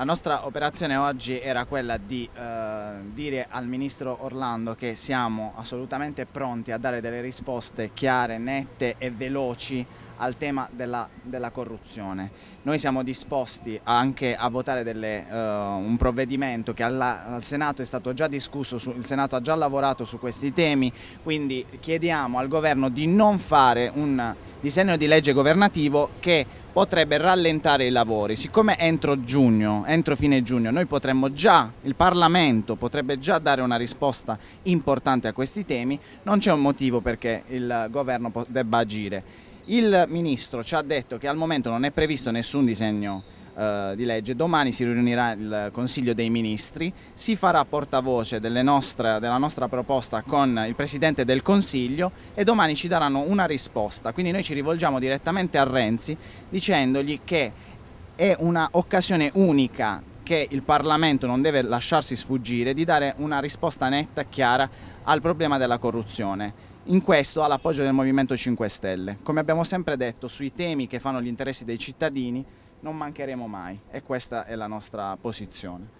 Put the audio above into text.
La nostra operazione oggi era quella di eh, dire al Ministro Orlando che siamo assolutamente pronti a dare delle risposte chiare, nette e veloci al tema della, della corruzione. Noi siamo disposti anche a votare delle, eh, un provvedimento che alla, al Senato è stato già discusso, su, il Senato ha già lavorato su questi temi, quindi chiediamo al Governo di non fare un disegno di legge governativo che potrebbe rallentare i lavori. Siccome entro giugno, entro fine giugno, noi potremmo già, il Parlamento potrebbe già dare una risposta importante a questi temi, non c'è un motivo perché il governo debba agire. Il Ministro ci ha detto che al momento non è previsto nessun disegno eh, di legge. Domani si riunirà il Consiglio dei Ministri, si farà portavoce nostre, della nostra proposta con il Presidente del Consiglio e domani ci daranno una risposta. Quindi noi ci rivolgiamo direttamente a Renzi dicendogli che è un'occasione unica che il Parlamento non deve lasciarsi sfuggire di dare una risposta netta e chiara al problema della corruzione. In questo ha l'appoggio del Movimento 5 Stelle. Come abbiamo sempre detto, sui temi che fanno gli interessi dei cittadini non mancheremo mai e questa è la nostra posizione.